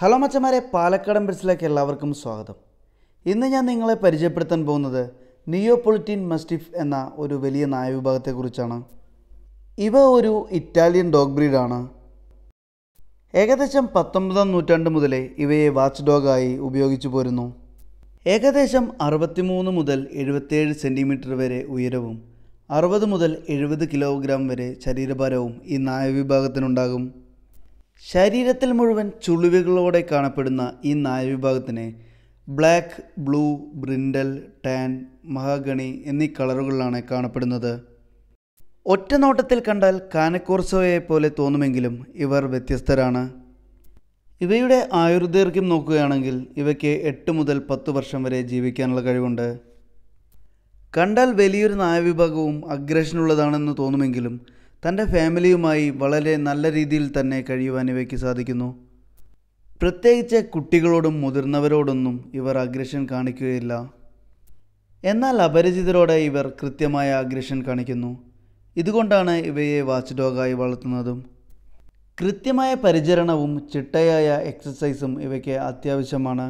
hello മച്ചന്മാരെ പാലക്കാടൻ ബ്രിഡ്സിലേക്ക് എല്ലാവർക്കും സ്വാഗതം ഇന്ന് ഞാൻ നിങ്ങളെ പരിചയപ്പെടുത്താൻ പോകുന്നത് നിയോപൊളിറ്റീൻ മസ്റ്റിഫ് എന്ന ഒരു വലിയ നായ വിഭാഗത്തെക്കുറിച്ചാണ് ഇവ ഒരു ഇറ്റാലിയൻ ഡോഗ് ബ്രീഡാണ് ഏകദേശം പത്തൊമ്പതാം നൂറ്റാണ്ട് മുതലേ ഇവയെ വാച്ച് ഡോഗായി ഉപയോഗിച്ചു പോരുന്നു ഏകദേശം അറുപത്തിമൂന്ന് മുതൽ എഴുപത്തിയേഴ് സെൻറ്റിമീറ്റർ വരെ ഉയരവും അറുപത് മുതൽ എഴുപത് കിലോഗ്രാം വരെ ശരീരഭാരവും ഈ നായ വിഭാഗത്തിനുണ്ടാകും ശരീരത്തിൽ മുഴുവൻ ചുളിവുകളോടെ കാണപ്പെടുന്ന ഈ നായവിഭാഗത്തിനെ black blue brindle tan mahogany എന്നീ കളറുകളിലാണ് കാണപ്പെടുന്നത് ഒറ്റ നോട്ടത്തിൽ കണ്ടാൽ കാനക്കോർസോയെ പോലെ തോന്നുമെങ്കിലും ഇവർ വ്യത്യസ്തരാണ് ഇവയുടെ ആയുർദൈർഘ്യം നോക്കുകയാണെങ്കിൽ ഇവയ്ക്ക് എട്ട് മുതൽ പത്ത് വർഷം വരെ ജീവിക്കാനുള്ള കഴിവുണ്ട് കണ്ടാൽ വലിയൊരു നായവിഭാഗവും അഗ്രഷനുള്ളതാണെന്ന് തോന്നുമെങ്കിലും തൻ്റെ ഫാമിലിയുമായി വളരെ നല്ല രീതിയിൽ തന്നെ കഴിയുവാൻ ഇവയ്ക്ക് സാധിക്കുന്നു പ്രത്യേകിച്ച് കുട്ടികളോടും മുതിർന്നവരോടൊന്നും ഇവർ അഗ്രഷൻ കാണിക്കുകയില്ല എന്നാൽ അപരിചിതരോടെ ഇവർ കൃത്യമായ അഗ്രഷൻ കാണിക്കുന്നു ഇതുകൊണ്ടാണ് ഇവയെ വാച്ച് ഡോഗായി വളർത്തുന്നതും കൃത്യമായ പരിചരണവും ചിട്ടയായ എക്സസൈസും ഇവയ്ക്ക് അത്യാവശ്യമാണ്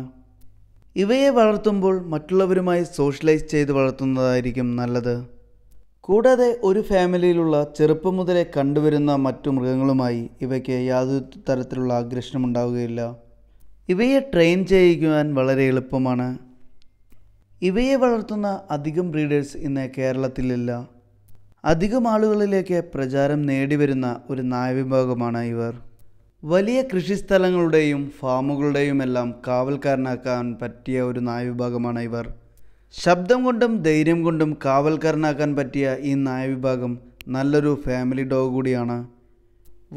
ഇവയെ വളർത്തുമ്പോൾ മറ്റുള്ളവരുമായി സോഷ്യലൈസ് ചെയ്ത് വളർത്തുന്നതായിരിക്കും നല്ലത് കൂടാതെ ഒരു ഫാമിലിയിലുള്ള ചെറുപ്പം മുതലേ കണ്ടുവരുന്ന മറ്റു മൃഗങ്ങളുമായി ഇവയ്ക്ക് യാതൊരു തരത്തിലുള്ള ഉണ്ടാവുകയില്ല ഇവയെ ട്രെയിൻ ചെയ്യിക്കുവാൻ വളരെ എളുപ്പമാണ് ഇവയെ വളർത്തുന്ന അധികം ബ്രീഡേഴ്സ് ഇന്ന് കേരളത്തിലില്ല അധികം ആളുകളിലേക്ക് പ്രചാരം നേടിവരുന്ന ഒരു നായവിഭാഗമാണ് ഇവർ വലിയ കൃഷിസ്ഥലങ്ങളുടെയും ഫാമുകളുടെയും എല്ലാം കാവൽക്കാരനാക്കാൻ പറ്റിയ ഒരു നായവിഭാഗമാണ് ഇവർ ശബ്ദം കൊണ്ടും ധൈര്യം കൊണ്ടും കാവൽക്കാരനാക്കാൻ പറ്റിയ ഈ നായവിഭാഗം നല്ലൊരു ഫാമിലി ഡോഗ് കൂടിയാണ്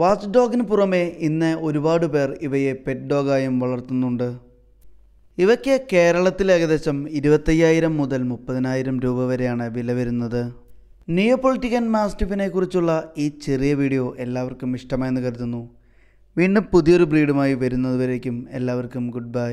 വാച്ച് ഡോഗിന് പുറമെ ഇന്ന് ഒരുപാട് പേർ ഇവയെ പെറ്റ് ഡോഗായും വളർത്തുന്നുണ്ട് ഇവയ്ക്ക് കേരളത്തിൽ ഏകദേശം ഇരുപത്തയ്യായിരം മുതൽ മുപ്പതിനായിരം രൂപ വരെയാണ് വില വരുന്നത് നിയോപൊളിറ്റിക്കൻ മാസ്റ്റിഫിനെ കുറിച്ചുള്ള ഈ ചെറിയ വീഡിയോ എല്ലാവർക്കും ഇഷ്ടമായെന്ന് കരുതുന്നു വീണ്ടും പുതിയൊരു ബ്രീഡുമായി വരുന്നതുവരേക്കും എല്ലാവർക്കും ഗുഡ് ബൈ